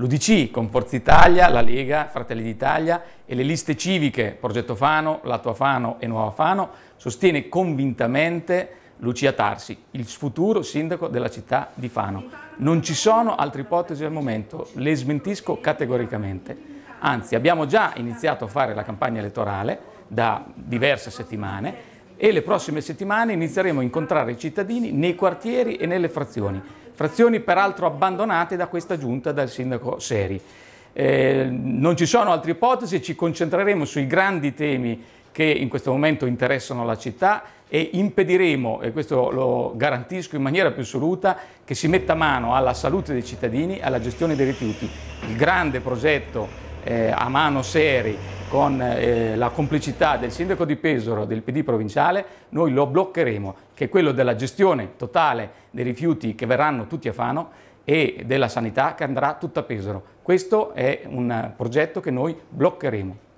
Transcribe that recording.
l'UDC con Forza Italia, la Lega, Fratelli d'Italia e le liste civiche Progetto Fano, Lato Afano e Nuova Fano sostiene convintamente Lucia Tarsi, il futuro sindaco della città di Fano. Non ci sono altre ipotesi al momento, le smentisco categoricamente. Anzi, abbiamo già iniziato a fare la campagna elettorale da diverse settimane e le prossime settimane inizieremo a incontrare i cittadini nei quartieri e nelle frazioni frazioni peraltro abbandonate da questa giunta, dal sindaco Seri. Eh, non ci sono altre ipotesi, ci concentreremo sui grandi temi che in questo momento interessano la città e impediremo, e questo lo garantisco in maniera più assoluta, che si metta mano alla salute dei cittadini, e alla gestione dei rifiuti. Il grande progetto eh, a mano seri con eh, la complicità del sindaco di Pesaro, e del PD provinciale, noi lo bloccheremo che è quello della gestione totale dei rifiuti che verranno tutti a Fano e della sanità che andrà tutta a Pesaro. Questo è un progetto che noi bloccheremo.